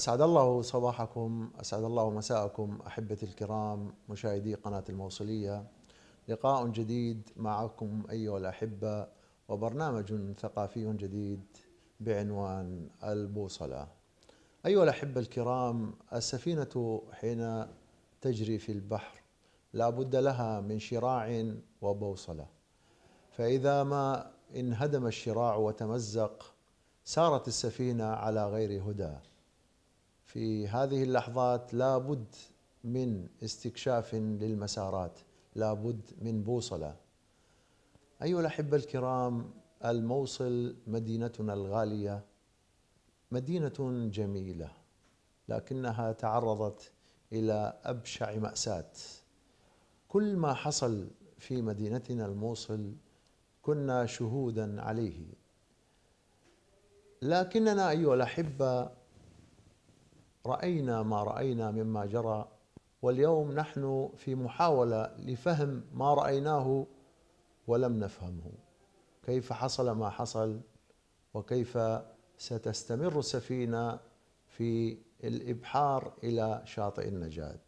أسعد الله صباحكم أسعد الله مساءكم أحبتي الكرام مشاهدي قناة الموصلية لقاء جديد معكم أيها الأحبة وبرنامج ثقافي جديد بعنوان البوصلة أيها الأحبة الكرام السفينة حين تجري في البحر لا بد لها من شراع وبوصلة فإذا ما انهدم الشراع وتمزق سارت السفينة على غير هدى في هذه اللحظات لابد من استكشاف للمسارات لابد من بوصله ايها الاحبه الكرام الموصل مدينتنا الغاليه مدينه جميله لكنها تعرضت الى ابشع ماساه كل ما حصل في مدينتنا الموصل كنا شهودا عليه لكننا ايها الاحبه راينا ما راينا مما جرى واليوم نحن في محاوله لفهم ما رايناه ولم نفهمه كيف حصل ما حصل وكيف ستستمر السفينه في الابحار الى شاطئ النجاه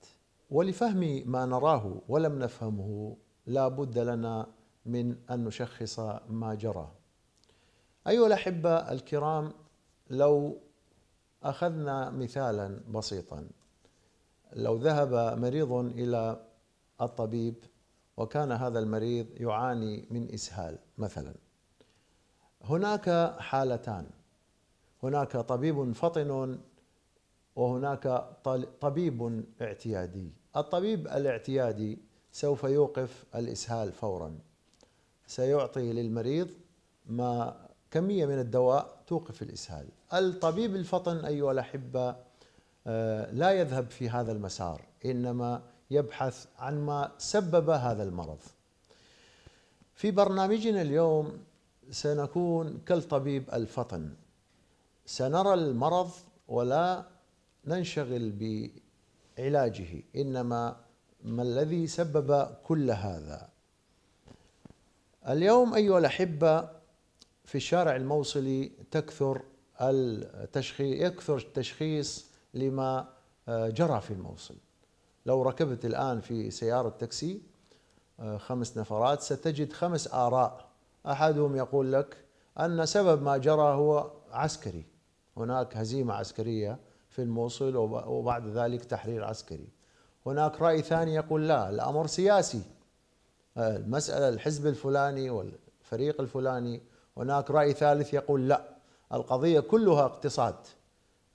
ولفهم ما نراه ولم نفهمه لا بد لنا من ان نشخص ما جرى ايها الاحبه الكرام لو اخذنا مثالا بسيطا لو ذهب مريض الى الطبيب وكان هذا المريض يعاني من اسهال مثلا هناك حالتان هناك طبيب فطن وهناك طبيب اعتيادي الطبيب الاعتيادي سوف يوقف الاسهال فورا سيعطي للمريض ما كميه من الدواء توقف الاسهال الطبيب الفطن أيها الأحبة آه، لا يذهب في هذا المسار إنما يبحث عن ما سبب هذا المرض في برنامجنا اليوم سنكون كالطبيب الفطن سنرى المرض ولا ننشغل بعلاجه انما ما الذي سبب كل هذا اليوم ايها الاحبه في الشارع الموصلي تكثر التشخيص يكثر التشخيص لما آه، جرى في الموصل لو ركبت الآن في سيارة تاكسي آه، خمس نفرات ستجد خمس آراء أحدهم يقول لك أن سبب ما جرى هو عسكري هناك هزيمة عسكرية في الموصل وبعد ذلك تحرير عسكري هناك رأي ثاني يقول لا الأمر سياسي آه، المسألة الحزب الفلاني والفريق الفلاني هناك رأي ثالث يقول لا القضية كلها اقتصاد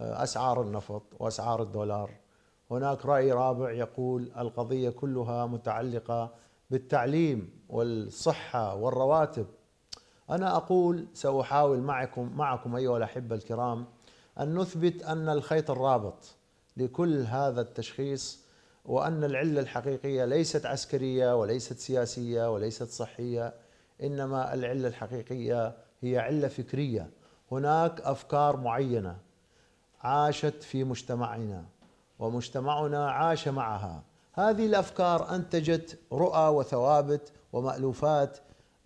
آه، أسعار النفط وأسعار الدولار هناك رأي رابع يقول القضية كلها متعلقة بالتعليم والصحة والرواتب أنا أقول سأحاول معكم معكم أيها الأحبة الكرام أن نثبت أن الخيط الرابط لكل هذا التشخيص وأن العلة الحقيقية ليست عسكرية وليست سياسية وليست صحية إنما العلة الحقيقية هي علة فكرية هناك افكار معينه عاشت في مجتمعنا ومجتمعنا عاش معها هذه الافكار انتجت رؤى وثوابت ومالوفات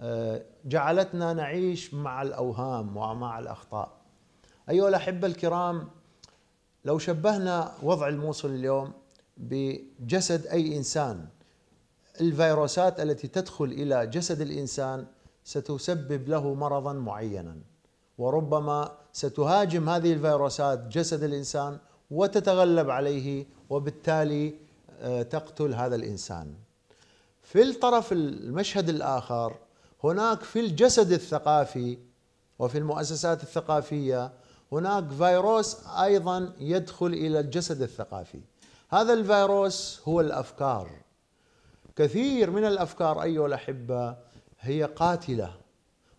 آه، جعلتنا نعيش مع الاوهام ومع الاخطاء ايها الاحبه الكرام لو شبهنا وضع الموصل اليوم بجسد اي انسان الفيروسات التي تدخل الى جسد الانسان ستسبب له مرضا معينا وربما ستهاجم هذه الفيروسات جسد الانسان وتتغلب عليه وبالتالي آه، تقتل هذا الانسان. في الطرف المشهد الاخر هناك في الجسد الثقافي وفي المؤسسات الثقافيه هناك فيروس ايضا يدخل الى الجسد الثقافي. هذا الفيروس هو الافكار. كثير من الافكار ايها الاحبه هي قاتله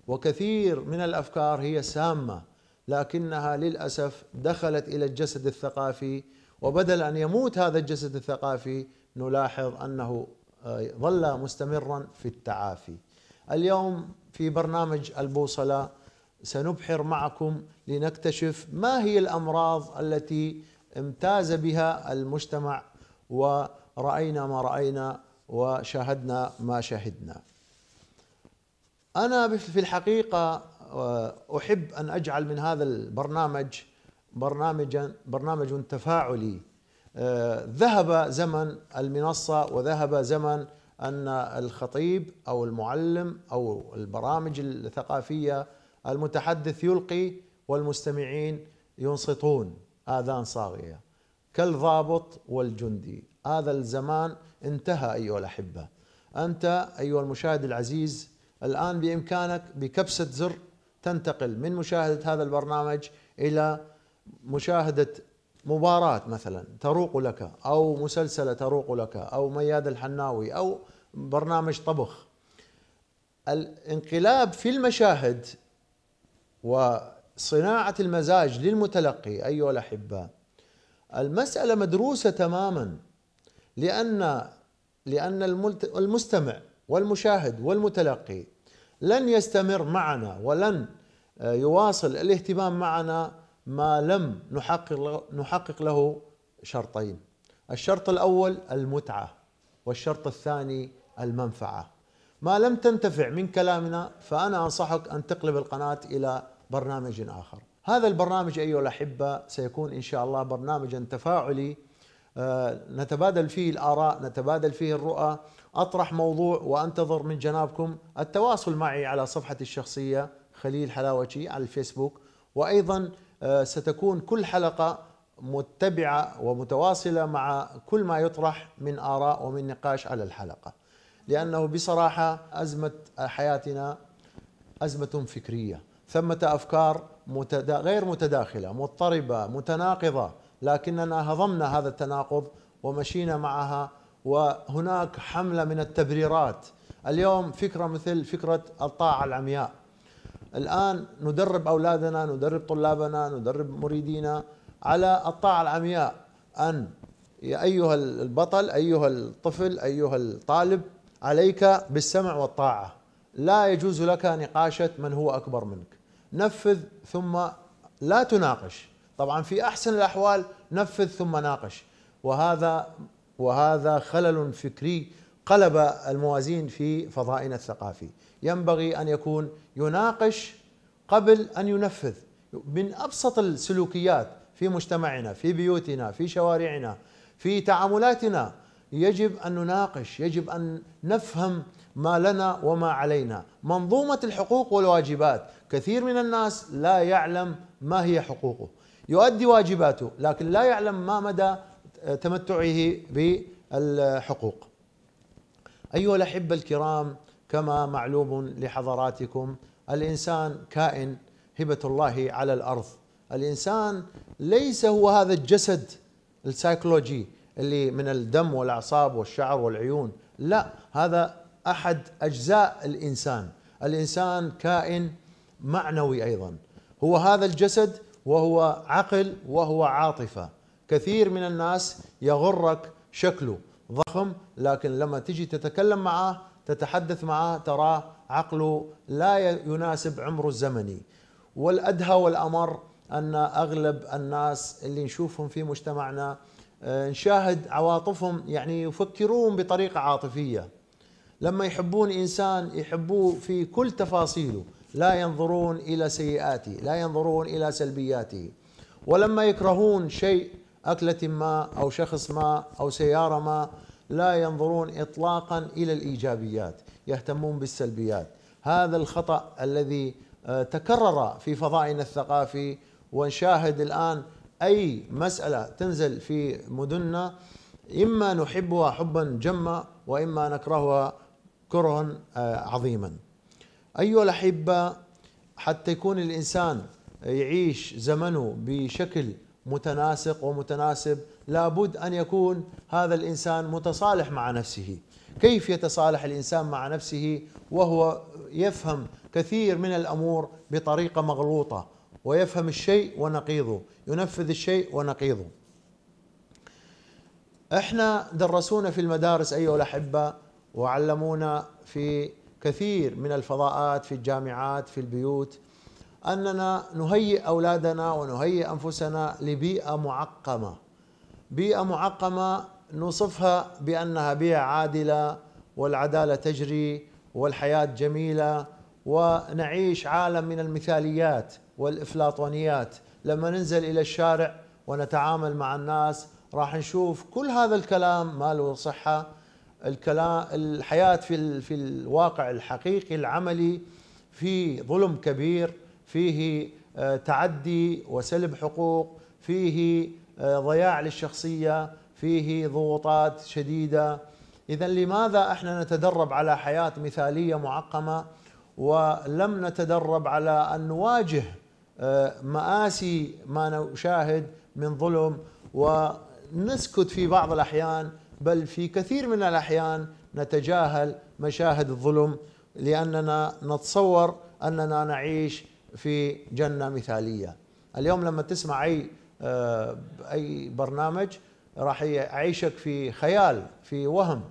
وكثير من الافكار هي سامه لكنها للاسف دخلت الى الجسد الثقافي وبدل ان يموت هذا الجسد الثقافي نلاحظ انه آه، ظل مستمرا في التعافي. اليوم في برنامج البوصله سنبحر معكم لنكتشف ما هي الامراض التي امتاز بها المجتمع وراينا ما راينا وشاهدنا ما شهدنا. أنا في الحقيقة آه، أحب أن أجعل من هذا البرنامج برنامجا برنامج تفاعلي آه، ذهب زمن المنصة وذهب زمن أن الخطيب أو المعلم أو البرامج الثقافية المتحدث يلقي والمستمعين ينصتون آذان صاغية كالضابط والجندي هذا الزمان انتهى أيها الأحبة أنت أيها المشاهد العزيز الآن بإمكانك بكبسة زر تنتقل من مشاهدة هذا البرنامج إلى مشاهدة مباراة مثلا تروق لك أو مسلسلة تروق لك أو مياد الحناوي أو برنامج طبخ الانقلاب في المشاهد وصناعة المزاج للمتلقي أيها الأحبة المسألة مدروسة تماما لأن لأن المستمع والمشاهد والمتلقي لن يستمر معنا ولن آه، يواصل الاهتمام معنا ما لم نحقق نحقق له شرطين الشرط الاول المتعه والشرط الثاني المنفعه ما لم تنتفع من كلامنا فانا انصحك ان تقلب القناه الى برنامج اخر هذا البرنامج ايها الاحبه سيكون ان شاء الله برنامجا تفاعلي آه، نتبادل فيه الآراء نتبادل فيه الرؤى أطرح موضوع وأنتظر من جنابكم التواصل معي على صفحتي الشخصية خليل حلاوتي على الفيسبوك وأيضا آه، ستكون كل حلقة متبعة ومتواصلة مع كل ما يطرح من آراء ومن نقاش على الحلقة لأنه بصراحة أزمة حياتنا أزمة فكرية ثمة أفكار غير متداخلة مضطربة متناقضة لكننا هضمنا هذا التناقض ومشينا معها وهناك حملة من التبريرات اليوم فكرة مثل فكرة الطاعة العمياء الآن ندرب أولادنا ندرب طلابنا ندرب مريدينا على الطاعة العمياء أن يا أيها البطل أيها الطفل أيها الطالب عليك بالسمع والطاعة لا يجوز لك نقاشة من هو أكبر منك نفذ ثم لا تناقش طبعا في احسن الاحوال نفذ ثم ناقش وهذا وهذا خلل فكري قلب الموازين في فضائنا الثقافي ينبغي ان يكون يناقش قبل ان ينفذ من ابسط السلوكيات في مجتمعنا في بيوتنا في شوارعنا في تعاملاتنا يجب ان نناقش يجب ان نفهم ما لنا وما علينا منظومه الحقوق والواجبات كثير من الناس لا يعلم ما هي حقوقه يؤدي واجباته لكن لا يعلم ما مدى تمتعه بالحقوق أيها الأحبة الكرام كما معلوم لحضراتكم الإنسان كائن هبة الله على الأرض الإنسان ليس هو هذا الجسد السايكولوجي اللي من الدم والأعصاب والشعر والعيون لا هذا أحد أجزاء الإنسان الإنسان كائن معنوي أيضا هو هذا الجسد وهو عقل وهو عاطفه كثير من الناس يغرك شكله ضخم لكن لما تجي تتكلم معاه تتحدث معاه تراه عقله لا يناسب عمره الزمني والادهى والامر ان اغلب الناس اللي نشوفهم في مجتمعنا آه، نشاهد عواطفهم يعني يفكرون بطريقه عاطفيه لما يحبون انسان يحبوه في كل تفاصيله لا ينظرون الى سيئاته، لا ينظرون الى سلبياته. ولما يكرهون شيء اكله ما او شخص ما او سياره ما لا ينظرون اطلاقا الى الايجابيات، يهتمون بالسلبيات. هذا الخطا الذي آه، تكرر في فضائنا الثقافي ونشاهد الان اي مساله تنزل في مدننا اما نحبها حبا جما واما نكرهها كرها آه، عظيما أيها الأحبة حتى يكون الإنسان يعيش زمنه بشكل متناسق ومتناسب لابد أن يكون هذا الإنسان متصالح مع نفسه كيف يتصالح الإنسان مع نفسه وهو يفهم كثير من الأمور بطريقة مغلوطة ويفهم الشيء ونقيضه ينفذ الشيء ونقيضه احنا درسونا في المدارس ايها الاحبه وعلمونا في كثير من الفضاءات في الجامعات في البيوت اننا نهيئ اولادنا ونهيئ انفسنا لبيئه معقمه بيئه معقمه نوصفها بانها بيئه عادله والعداله تجري والحياه جميله ونعيش عالم من المثاليات والافلاطونيات لما ننزل الى الشارع ونتعامل مع الناس راح نشوف كل هذا الكلام ما له صحه الكلام الحياه في في الواقع الحقيقي العملي في ظلم كبير فيه آه، تعدي وسلب حقوق فيه آه، ضياع للشخصيه فيه ضغوطات شديده اذا لماذا احنا نتدرب على حياه مثاليه معقمه ولم نتدرب على ان نواجه آه، مآسي ما نشاهد من ظلم ونسكت في بعض الاحيان بل في كثير من الأحيان نتجاهل مشاهد الظلم لأننا نتصور أننا نعيش في جنة مثالية اليوم لما تسمع أي آه، أي برنامج راح يعيشك في خيال في وهم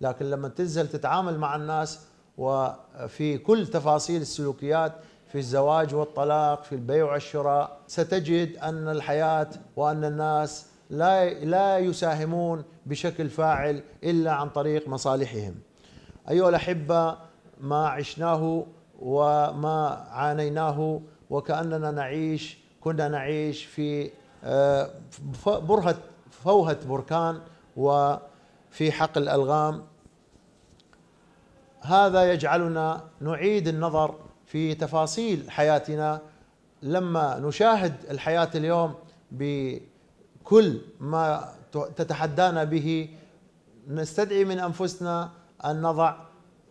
لكن لما تنزل تتعامل مع الناس وفي كل تفاصيل السلوكيات في الزواج والطلاق في البيع والشراء ستجد ان الحياه وان الناس لا لا يساهمون بشكل فاعل الا عن طريق مصالحهم. ايها الاحبه ما عشناه وما عانيناه وكاننا نعيش كنا نعيش في آه، برهه فوهه بركان وفي حقل الالغام هذا يجعلنا نعيد النظر في تفاصيل حياتنا لما نشاهد الحياه اليوم ب كل ما تتحدانا به نستدعي من انفسنا ان نضع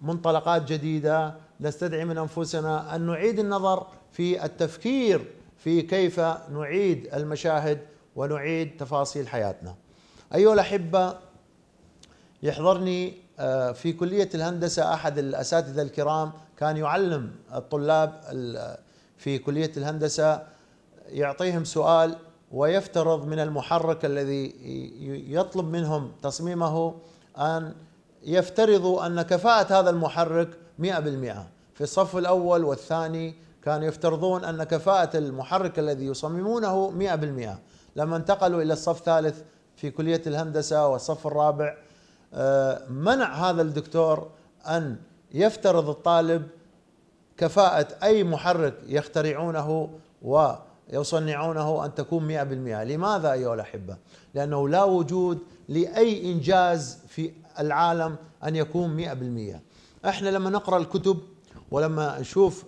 منطلقات جديده، نستدعي من انفسنا ان نعيد النظر في التفكير في كيف نعيد المشاهد ونعيد تفاصيل حياتنا. ايها الاحبه يحضرني آه، في كليه الهندسه احد الاساتذه الكرام كان يعلم الطلاب في كليه الهندسه يعطيهم سؤال ويفترض من المحرك الذي يطلب منهم تصميمه أن يفترضوا أن كفاءة هذا المحرك 100% في الصف الأول والثاني كانوا يفترضون أن كفاءة المحرك الذي يصممونه 100% لما انتقلوا إلى الصف الثالث في كلية الهندسة والصف الرابع آه، منع هذا الدكتور أن يفترض الطالب كفاءة أي محرك يخترعونه و يصنعونه أن تكون مئة بالمئة لماذا أيها الأحبة؟ لأنه لا وجود لأي إنجاز في العالم أن يكون مئة بالمئة إحنا لما نقرأ الكتب ولما نشوف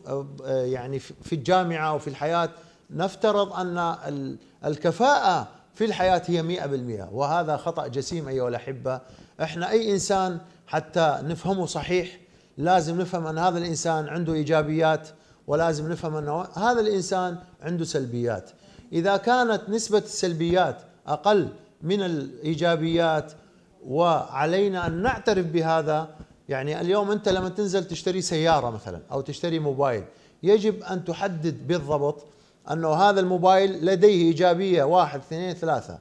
يعني في الجامعة وفي الحياة نفترض أن الكفاءة في الحياة هي مئة بالمئة وهذا خطأ جسيم أيها الأحبة إحنا أي إنسان حتى نفهمه صحيح لازم نفهم أن هذا الإنسان عنده إيجابيات ولازم نفهم انه هذا الانسان عنده سلبيات اذا كانت نسبه السلبيات اقل من الايجابيات وعلينا ان نعترف بهذا يعني اليوم انت لما تنزل تشتري سياره مثلا او تشتري موبايل يجب ان تحدد بالضبط انه هذا الموبايل لديه ايجابيه واحد اثنين ثلاثه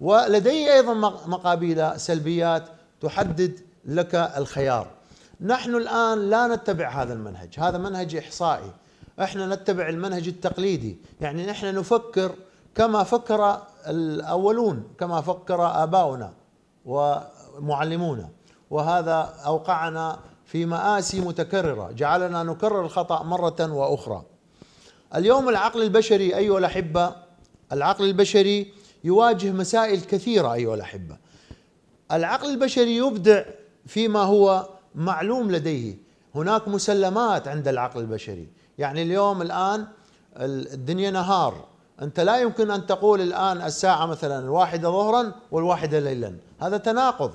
ولديه ايضا مقابيل سلبيات تحدد لك الخيار نحن الآن لا نتبع هذا المنهج هذا منهج إحصائي احنا نتبع المنهج التقليدي يعني نحن نفكر كما فكر الأولون كما فكر آباؤنا ومعلمونا وهذا أوقعنا في مآسي متكررة جعلنا نكرر الخطأ مرة وأخرى اليوم العقل البشري أيها الأحبة العقل البشري يواجه مسائل كثيرة أيها الأحبة العقل البشري يبدع فيما هو معلوم لديه هناك مسلمات عند العقل البشري يعني اليوم الآن الدنيا نهار أنت لا يمكن أن تقول الآن الساعة مثلا الواحدة ظهرا والواحدة ليلا هذا تناقض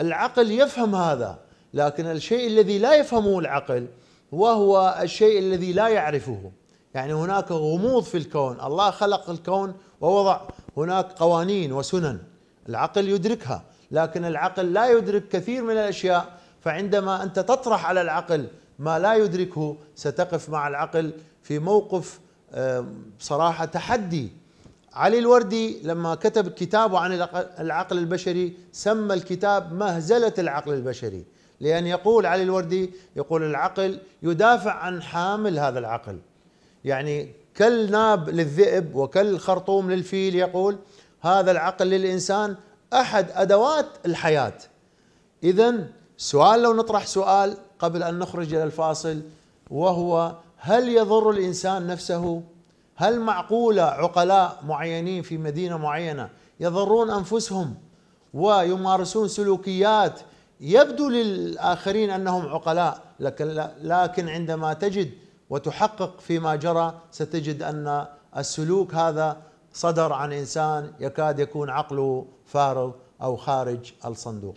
العقل يفهم هذا لكن الشيء الذي لا يفهمه العقل وهو الشيء الذي لا يعرفه يعني هناك غموض في الكون الله خلق الكون ووضع هناك قوانين وسنن العقل يدركها لكن العقل لا يدرك كثير من الاشياء فعندما انت تطرح على العقل ما لا يدركه ستقف مع العقل في موقف صراحه تحدي علي الوردي لما كتب كتابه عن العقل البشري سمى الكتاب مهزله العقل البشري لان يقول علي الوردي يقول العقل يدافع عن حامل هذا العقل يعني كالناب للذئب وكالخرطوم للفيل يقول هذا العقل للانسان احد ادوات الحياه اذا سؤال لو نطرح سؤال قبل أن نخرج إلى الفاصل وهو هل يضر الإنسان نفسه هل معقولة عقلاء معينين في مدينة معينة يضرون أنفسهم ويمارسون سلوكيات يبدو للآخرين أنهم عقلاء لكن عندما تجد وتحقق فيما جرى ستجد أن السلوك هذا صدر عن إنسان يكاد يكون عقله فارغ أو خارج الصندوق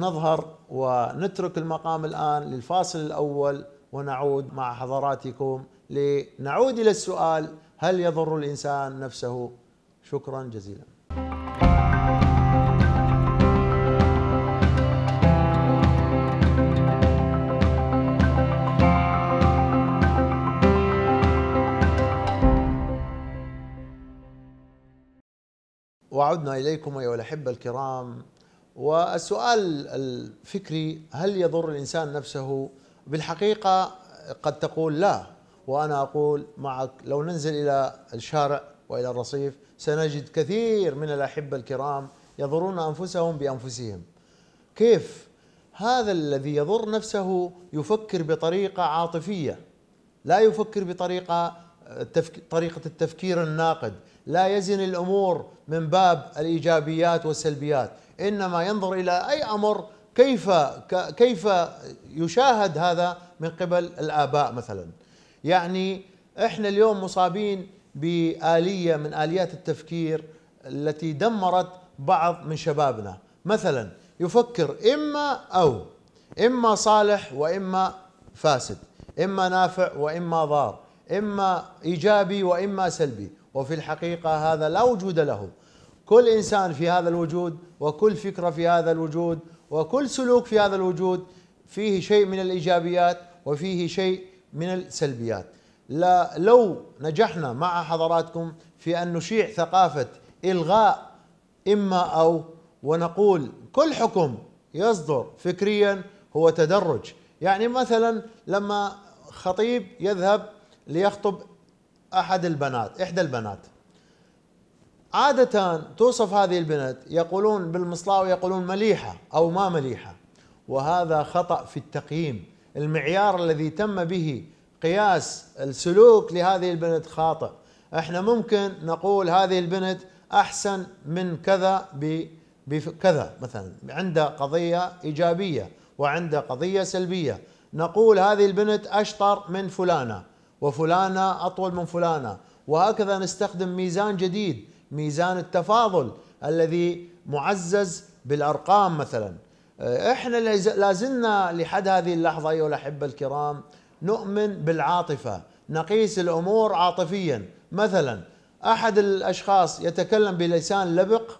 نظهر ونترك المقام الآن للفاصل الأول ونعود مع حضراتكم لنعود إلى السؤال هل يضر الإنسان نفسه شكرا جزيلا وعدنا إليكم أيها الأحبة الكرام والسؤال الفكري هل يضر الإنسان نفسه بالحقيقة قد تقول لا وأنا أقول معك لو ننزل إلى الشارع وإلى الرصيف سنجد كثير من الأحبة الكرام يضرون أنفسهم بأنفسهم كيف هذا الذي يضر نفسه يفكر بطريقة عاطفية لا يفكر بطريقة طريقة التفكير الناقد لا يزن الأمور من باب الإيجابيات والسلبيات انما ينظر الى اي امر كيف كيف يشاهد هذا من قبل الاباء مثلا يعني احنا اليوم مصابين باليه من اليات التفكير التي دمرت بعض من شبابنا مثلا يفكر اما او اما صالح واما فاسد اما نافع واما ضار اما ايجابي واما سلبي وفي الحقيقه هذا لا وجود له كل انسان في هذا الوجود وكل فكره في هذا الوجود وكل سلوك في هذا الوجود فيه شيء من الايجابيات وفيه شيء من السلبيات لا لو نجحنا مع حضراتكم في ان نشيع ثقافه الغاء اما او ونقول كل حكم يصدر فكريا هو تدرج يعني مثلا لما خطيب يذهب ليخطب احد البنات احدى البنات عادة توصف هذه البنت يقولون بالمصلاوي يقولون مليحة أو ما مليحة وهذا خطأ في التقييم المعيار الذي تم به قياس السلوك لهذه البنت خاطئ احنا ممكن نقول هذه البنت أحسن من كذا بكذا مثلا عندها قضية إيجابية وعندها قضية سلبية نقول هذه البنت أشطر من فلانة وفلانة أطول من فلانة وهكذا نستخدم ميزان جديد ميزان التفاضل الذي معزز بالارقام مثلا آه، احنا لازلنا لحد هذه اللحظه ايها الاحبه الكرام نؤمن بالعاطفه نقيس الامور عاطفيا مثلا احد الاشخاص يتكلم بلسان لبق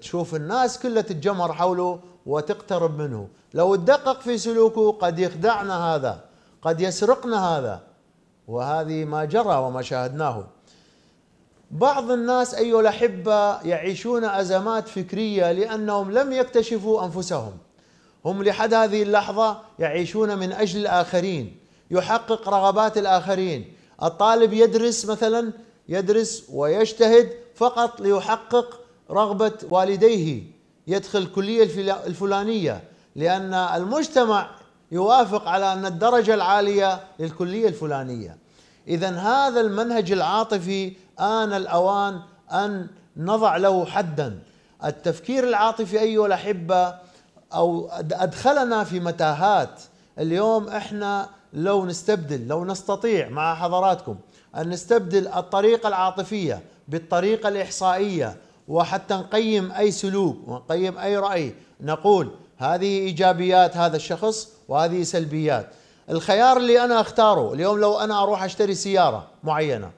تشوف الناس كلها تتجمر حوله وتقترب منه لو تدقق في سلوكه قد يخدعنا هذا قد يسرقنا هذا وهذه ما جرى وما شاهدناه بعض الناس أيها الأحبة يعيشون أزمات فكرية لأنهم لم يكتشفوا أنفسهم هم لحد هذه اللحظة يعيشون من أجل الآخرين يحقق رغبات الآخرين الطالب يدرس مثلا يدرس ويجتهد فقط ليحقق رغبة والديه يدخل كلية الفلانية لأن المجتمع يوافق على أن الدرجة العالية للكلية الفلانية إذا هذا المنهج العاطفي آن الأوان أن نضع له حدا التفكير العاطفي أيها الأحبة أو أدخلنا في متاهات اليوم إحنا لو نستبدل لو نستطيع مع حضراتكم أن نستبدل الطريقة العاطفية بالطريقة الإحصائية وحتى نقيم أي سلوك ونقيم أي رأي نقول هذه إيجابيات هذا الشخص وهذه سلبيات الخيار اللي أنا أختاره اليوم لو أنا أروح أشتري سيارة معينة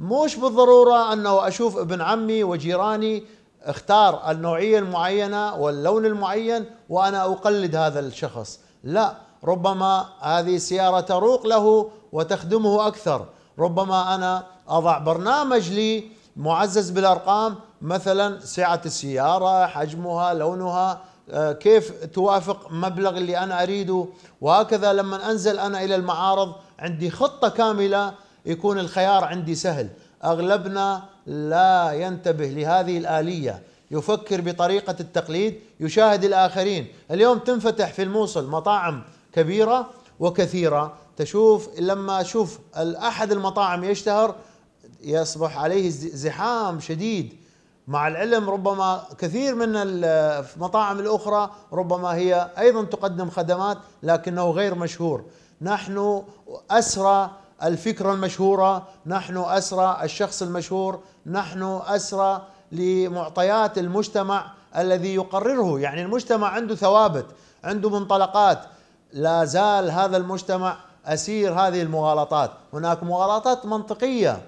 مش بالضرورة أنه أشوف ابن عمي وجيراني اختار النوعية المعينة واللون المعين وأنا أقلد هذا الشخص لا ربما هذه سيارة تروق له وتخدمه أكثر ربما أنا أضع برنامج لي معزز بالأرقام مثلا سعة السيارة حجمها لونها آه، كيف توافق مبلغ اللي أنا أريده وهكذا لما أنزل أنا إلى المعارض عندي خطة كاملة يكون الخيار عندي سهل اغلبنا لا ينتبه لهذه الاليه يفكر بطريقه التقليد يشاهد الاخرين اليوم تنفتح في الموصل مطاعم كبيره وكثيره تشوف لما اشوف احد المطاعم يشتهر يصبح عليه زحام شديد مع العلم ربما كثير من المطاعم الاخرى ربما هي ايضا تقدم خدمات لكنه غير مشهور نحن اسرى الفكرة المشهورة نحن أسرى الشخص المشهور نحن أسرى لمعطيات المجتمع الذي يقرره يعني المجتمع عنده ثوابت عنده منطلقات لا زال هذا المجتمع أسير هذه المغالطات هناك مغالطات منطقية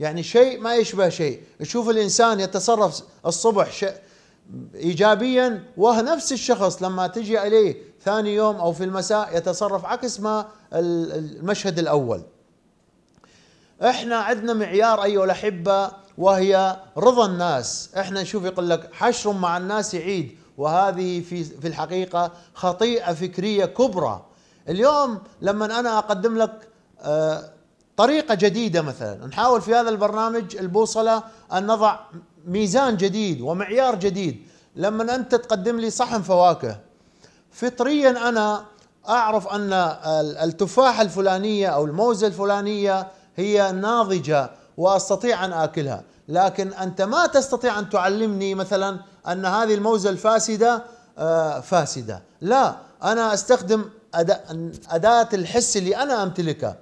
يعني شيء ما يشبه شيء تشوف الإنسان يتصرف الصبح شيء ايجابيا نفس الشخص لما تجي اليه ثاني يوم او في المساء يتصرف عكس ما المشهد الاول احنا عندنا معيار ايها الاحبه وهي رضا الناس احنا نشوف يقول لك حشر مع الناس عيد وهذه في في الحقيقه خطيئه فكريه كبرى اليوم لما انا اقدم لك آه، طريقه جديده مثلا نحاول في هذا البرنامج البوصله ان نضع ميزان جديد ومعيار جديد لما انت تقدم لي صحن فواكه فطريا انا اعرف ان التفاحه الفلانيه او الموزه الفلانيه هي ناضجه واستطيع ان اكلها، لكن انت ما تستطيع ان تعلمني مثلا ان هذه الموزه الفاسده آه، فاسده، لا انا استخدم اداه الحس اللي انا امتلكها.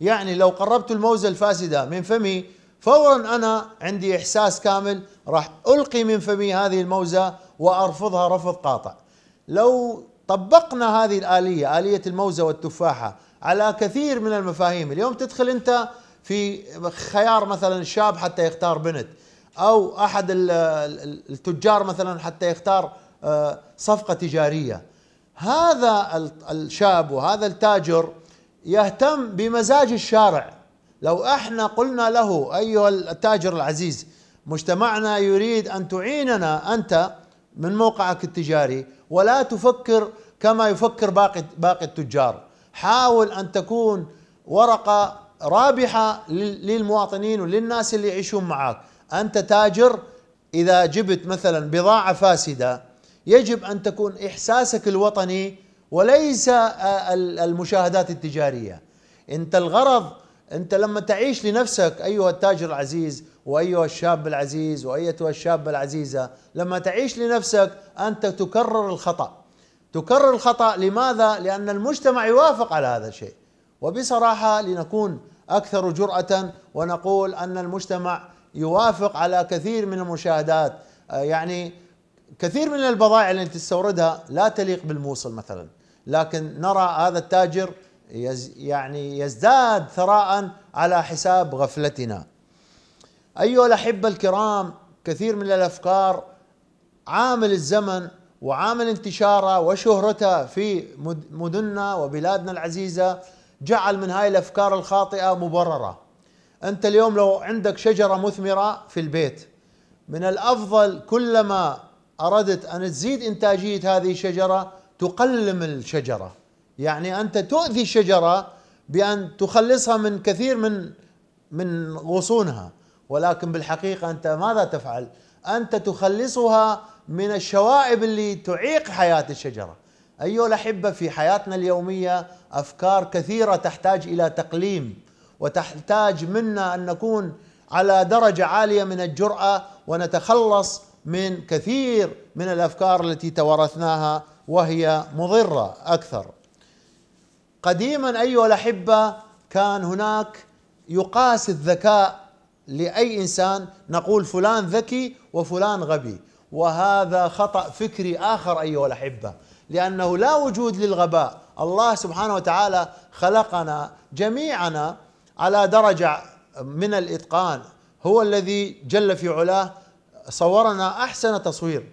يعني لو قربت الموزه الفاسده من فمي فورا انا عندي احساس كامل راح القي من فمي هذه الموزه وارفضها رفض قاطع. لو طبقنا هذه الاليه، اليه الموزه والتفاحه على كثير من المفاهيم، اليوم تدخل انت في خيار مثلا شاب حتى يختار بنت او احد التجار مثلا حتى يختار آه، صفقه تجاريه هذا الشاب وهذا التاجر يهتم بمزاج الشارع لو احنا قلنا له ايها التاجر العزيز مجتمعنا يريد ان تعيننا انت من موقعك التجاري ولا تفكر كما يفكر باقي باقي التجار حاول ان تكون ورقه رابحة للمواطنين وللناس اللي يعيشون معاك أنت تاجر إذا جبت مثلا بضاعة فاسدة يجب أن تكون إحساسك الوطني وليس آه، المشاهدات التجارية أنت الغرض أنت لما تعيش لنفسك أيها التاجر العزيز وأيها الشاب العزيز وأيتها الشابة العزيزة لما تعيش لنفسك أنت تكرر الخطأ تكرر الخطأ لماذا؟ لأن المجتمع يوافق على هذا الشيء وبصراحة لنكون اكثر جراه ونقول ان المجتمع يوافق على كثير من المشاهدات آه، يعني كثير من البضائع اللي تستوردها لا تليق بالموصل مثلا لكن نرى هذا التاجر يز يعني يزداد ثراء على حساب غفلتنا ايها الاحبه الكرام كثير من الافكار عامل الزمن وعامل انتشاره وشهرته في مدننا وبلادنا العزيزه جعل من هاي الافكار الخاطئه مبرره انت اليوم لو عندك شجره مثمره في البيت من الافضل كلما اردت ان تزيد انتاجيه هذه الشجره تقلم الشجره يعني انت تؤذي الشجره بان تخلصها من كثير من من غصونها ولكن بالحقيقه انت ماذا تفعل؟ انت تخلصها من الشوائب اللي تعيق حياه الشجره أيها الأحبة في حياتنا اليومية أفكار كثيرة تحتاج إلى تقليم وتحتاج منا أن نكون على درجة عالية من الجرأة ونتخلص من كثير من الأفكار التي توارثناها وهي مضرة أكثر قديما أيها الأحبة كان هناك يقاس الذكاء لأي إنسان نقول فلان ذكي وفلان غبي وهذا خطأ فكري آخر أيها الأحبة لأنه لا وجود للغباء الله سبحانه وتعالى خلقنا جميعنا على درجة من الإتقان هو الذي جل في علاه صورنا أحسن تصوير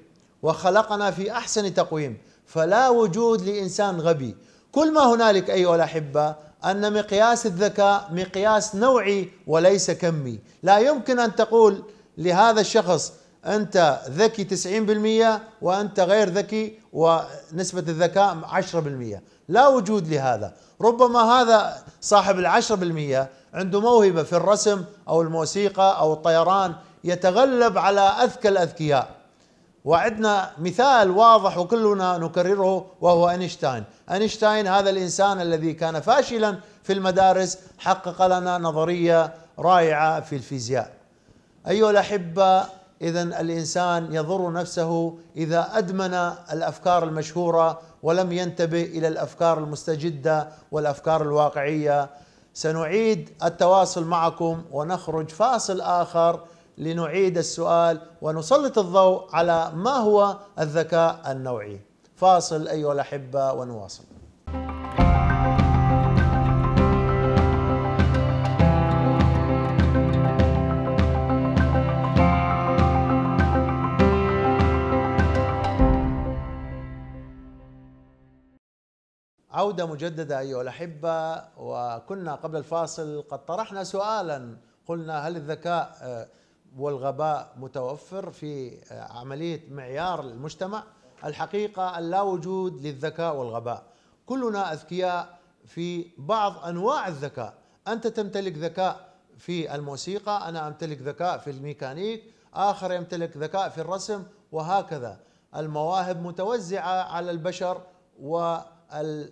وخلقنا في أحسن تقويم فلا وجود لإنسان غبي كل ما هنالك أيها الأحبة أن مقياس الذكاء مقياس نوعي وليس كمي لا يمكن أن تقول لهذا الشخص أنت ذكي 90% وأنت غير ذكي ونسبة الذكاء 10% لا وجود لهذا ربما هذا صاحب العشرة بالمية عنده موهبة في الرسم أو الموسيقى أو الطيران يتغلب على أذكى الأذكياء وعندنا مثال واضح وكلنا نكرره وهو أينشتاين أينشتاين هذا الإنسان الذي كان فاشلا في المدارس حقق لنا نظرية رائعة في الفيزياء أيها الأحبة اذا الانسان يضر نفسه اذا ادمن الافكار المشهوره ولم ينتبه الى الافكار المستجده والافكار الواقعيه سنعيد التواصل معكم ونخرج فاصل اخر لنعيد السؤال ونسلط الضوء على ما هو الذكاء النوعي فاصل ايها الاحبه ونواصل عودة مجددة أيها الأحبة وكنا قبل الفاصل قد طرحنا سؤالا قلنا هل الذكاء آه، والغباء متوفر في آه، عملية معيار المجتمع الحقيقة اللا وجود للذكاء والغباء كلنا أذكياء في بعض أنواع الذكاء أنت تمتلك ذكاء في الموسيقى أنا أمتلك ذكاء في الميكانيك آخر يمتلك ذكاء في الرسم وهكذا المواهب متوزعة على البشر وال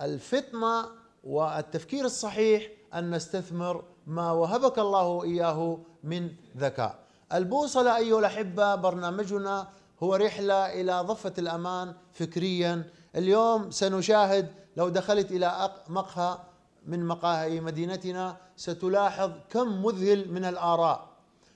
الفطنه والتفكير الصحيح ان نستثمر ما وهبك الله اياه من ذكاء. البوصله ايها الاحبه برنامجنا هو رحله الى ضفه الامان فكريا، اليوم سنشاهد لو دخلت الى مقهى من مقاهي مدينتنا ستلاحظ كم مذهل من الاراء.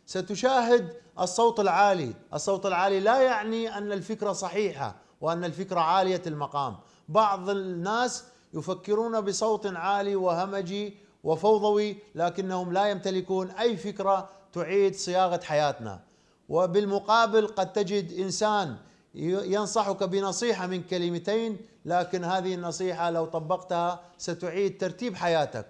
ستشاهد الصوت العالي، الصوت العالي لا يعني ان الفكره صحيحه وان الفكره عاليه المقام، بعض الناس يفكرون بصوت عالي وهمجي وفوضوي لكنهم لا يمتلكون اي فكره تعيد صياغه حياتنا وبالمقابل قد تجد انسان ينصحك بنصيحه من كلمتين لكن هذه النصيحه لو طبقتها ستعيد ترتيب حياتك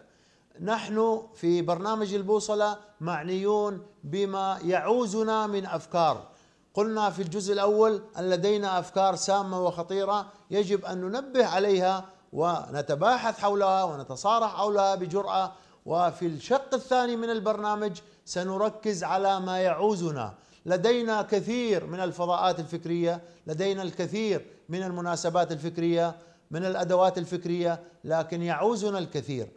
نحن في برنامج البوصله معنيون بما يعوزنا من افكار قلنا في الجزء الاول ان لدينا افكار سامه وخطيره يجب ان ننبه عليها ونتباحث حولها ونتصارح حولها بجراه وفي الشق الثاني من البرنامج سنركز على ما يعوزنا لدينا كثير من الفضاءات الفكريه لدينا الكثير من المناسبات الفكريه من الادوات الفكريه لكن يعوزنا الكثير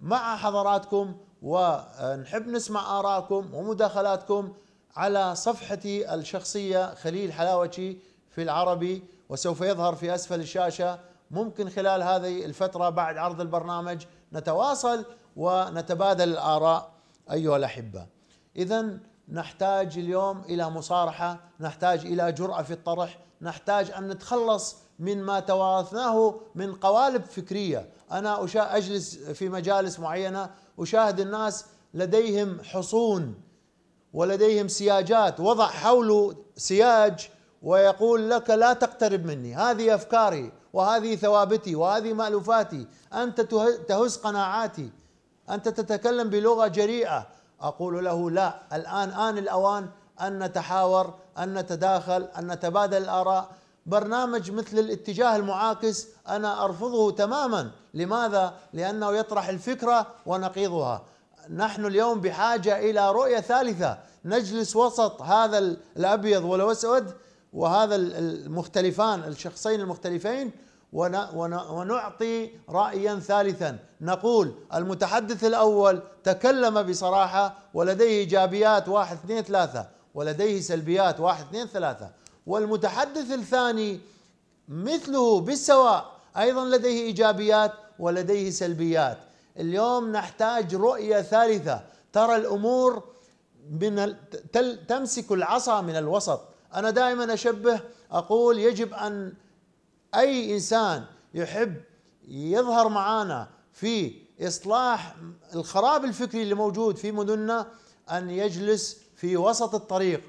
مع حضراتكم ونحب نسمع آراءكم ومداخلاتكم على صفحتي الشخصية خليل حلاوتي في العربي وسوف يظهر في أسفل الشاشة ممكن خلال هذه الفترة بعد عرض البرنامج نتواصل ونتبادل الآراء أيها الأحبة إذا نحتاج اليوم إلى مصارحة نحتاج إلى جرأة في الطرح نحتاج أن نتخلص من ما توارثناه من قوالب فكرية أنا أجلس في مجالس معينة أشاهد الناس لديهم حصون ولديهم سياجات وضع حوله سياج ويقول لك لا تقترب مني هذه افكاري وهذه ثوابتي وهذه مالوفاتي انت تهز قناعاتي انت تتكلم بلغه جريئه اقول له لا الان ان الاوان ان نتحاور ان نتداخل ان نتبادل الاراء برنامج مثل الاتجاه المعاكس انا ارفضه تماما لماذا لانه يطرح الفكره ونقيضها نحن اليوم بحاجه الى رؤيه ثالثه نجلس وسط هذا الابيض والاسود وهذا المختلفان الشخصين المختلفين ونعطي رايا ثالثا نقول المتحدث الاول تكلم بصراحه ولديه ايجابيات واحد اثنين ثلاثه ولديه سلبيات واحد اثنين ثلاثه والمتحدث الثاني مثله بالسواء ايضا لديه ايجابيات ولديه سلبيات اليوم نحتاج رؤية ثالثة ترى الأمور من تمسك العصا من الوسط أنا دائما أشبه أقول يجب أن أي إنسان يحب يظهر معانا في إصلاح الخراب الفكري اللي موجود في مدننا أن يجلس في وسط الطريق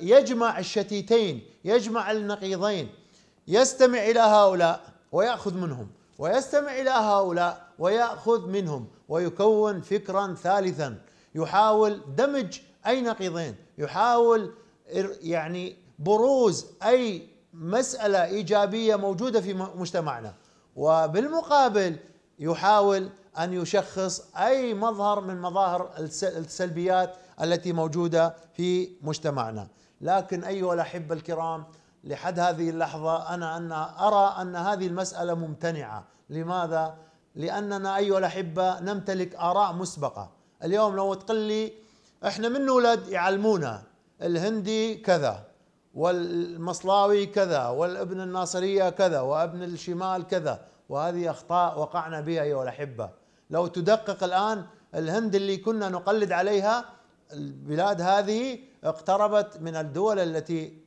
يجمع الشتيتين يجمع النقيضين يستمع إلى هؤلاء ويأخذ منهم ويستمع الى هؤلاء وياخذ منهم ويكون فكرا ثالثا يحاول دمج اي نقيضين يحاول يعني بروز اي مساله ايجابيه موجوده في مجتمعنا وبالمقابل يحاول ان يشخص اي مظهر من مظاهر السلبيات التي موجوده في مجتمعنا لكن ايها الاحبه الكرام لحد هذه اللحظه انا ان ارى ان هذه المساله ممتنعه لماذا؟ لأننا أيها الأحبة نمتلك آراء مسبقة اليوم لو تقول لي احنا من نولد يعلمونا الهندي كذا والمصلاوي كذا والابن الناصرية كذا وابن الشمال كذا وهذه أخطاء وقعنا بها أيها الأحبة لو تدقق الآن الهند اللي كنا نقلد عليها البلاد هذه اقتربت من الدول التي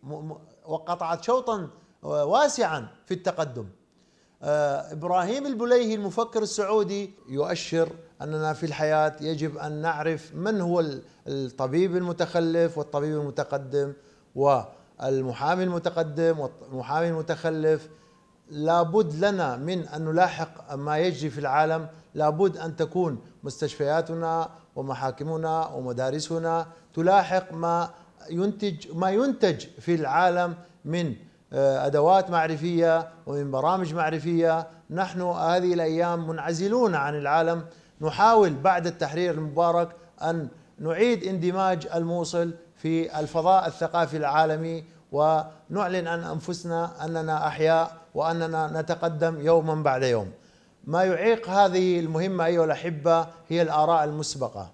وقطعت شوطا آه، واسعا في التقدم آه، ابراهيم البليهي المفكر السعودي يؤشر اننا في الحياه يجب ان نعرف من هو الطبيب المتخلف والطبيب المتقدم والمحامي المتقدم والمحامي المتخلف لابد لنا من ان نلاحق ما يجري في العالم لابد ان تكون مستشفياتنا ومحاكمنا ومدارسنا تلاحق ما ينتج ما ينتج في العالم من آه، ادوات معرفيه ومن برامج معرفيه نحن هذه الايام منعزلون عن العالم نحاول بعد التحرير المبارك ان نعيد اندماج الموصل في الفضاء الثقافي العالمي ونعلن عن انفسنا اننا احياء واننا نتقدم يوما بعد يوم. ما يعيق هذه المهمه ايها الاحبه هي الاراء المسبقه.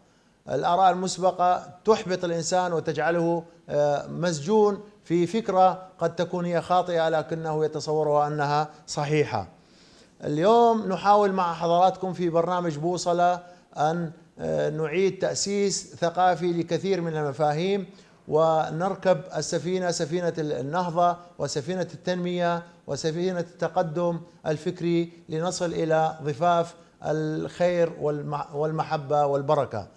الاراء المسبقه تحبط الانسان وتجعله آه، مسجون في فكرة قد تكون هي خاطئة لكنه يتصورها أنها صحيحة اليوم نحاول مع حضراتكم في برنامج بوصلة أن آه، نعيد تأسيس ثقافي لكثير من المفاهيم ونركب السفينة سفينة النهضة وسفينة التنمية وسفينة التقدم الفكري لنصل إلى ضفاف الخير والمحبة والبركة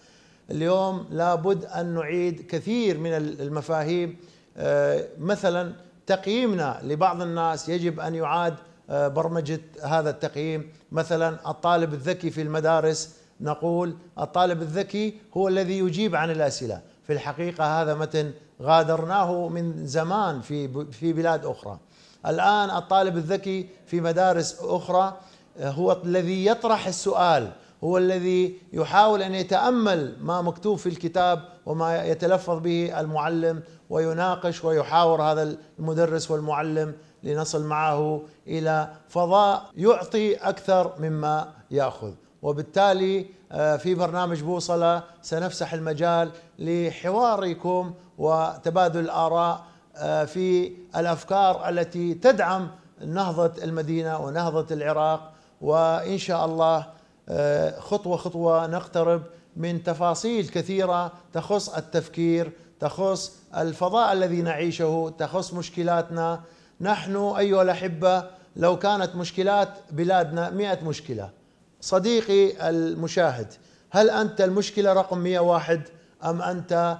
اليوم لابد أن نعيد كثير من المفاهيم آه، مثلا تقييمنا لبعض الناس يجب أن يعاد آه، برمجة هذا التقييم مثلا الطالب الذكي في المدارس نقول الطالب الذكي هو الذي يجيب عن الأسئلة في الحقيقة هذا متن غادرناه من زمان في في بلاد أخرى الآن الطالب الذكي في مدارس أخرى آه، هو الذي يطرح السؤال هو الذي يحاول أن يتأمل ما مكتوب في الكتاب وما يتلفظ به المعلم ويناقش ويحاور هذا المدرس والمعلم لنصل معه الى فضاء يعطي اكثر مما ياخذ وبالتالي آه، في برنامج بوصله سنفسح المجال لحواركم وتبادل الاراء آه، في الافكار التي تدعم نهضه المدينه ونهضه العراق وان شاء الله آه، خطوه خطوه نقترب من تفاصيل كثيره تخص التفكير تخص الفضاء الذي نعيشه تخص مشكلاتنا نحن ايها الاحبه لو كانت مشكلات بلادنا 100 مشكله صديقي المشاهد هل انت المشكله رقم 101 ام انت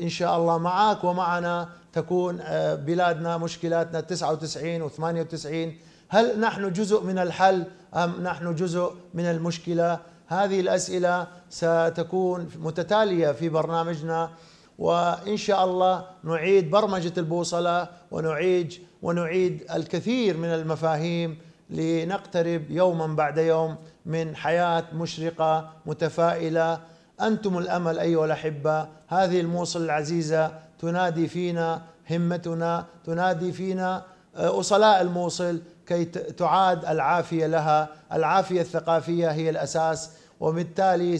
ان شاء الله معك ومعنا تكون آه، بلادنا مشكلاتنا 99 و98 هل نحن جزء من الحل ام نحن جزء من المشكله هذه الاسئله ستكون متتاليه في برنامجنا وان شاء الله نعيد برمجه البوصله ونعيد ونعيد الكثير من المفاهيم لنقترب يوما بعد يوم من حياه مشرقه متفائله انتم الامل ايها الاحبه هذه الموصل العزيزه تنادي فينا همتنا تنادي فينا آه، اصلاء الموصل كي تعاد العافيه لها، العافيه الثقافيه هي الاساس وبالتالي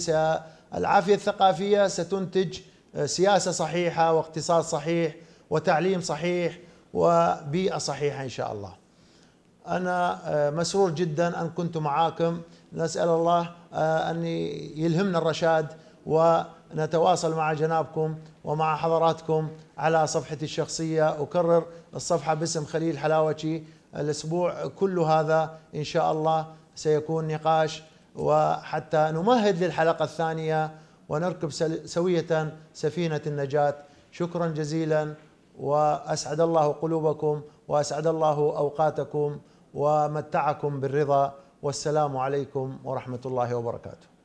العافية الثقافية ستنتج آه، سياسة صحيحة واقتصاد صحيح وتعليم صحيح وبيئة صحيحة إن شاء الله أنا آه، مسرور جدا أن كنت معاكم نسأل الله آه، أن يلهمنا الرشاد ونتواصل مع جنابكم ومع حضراتكم على صفحتي الشخصية أكرر الصفحة باسم خليل حلاوتي الأسبوع كل هذا إن شاء الله سيكون نقاش وحتى نمهد للحلقة الثانية ونركب سوية سفينة النجاة شكرا جزيلا وأسعد الله قلوبكم وأسعد الله أوقاتكم ومتعكم بالرضا والسلام عليكم ورحمة الله وبركاته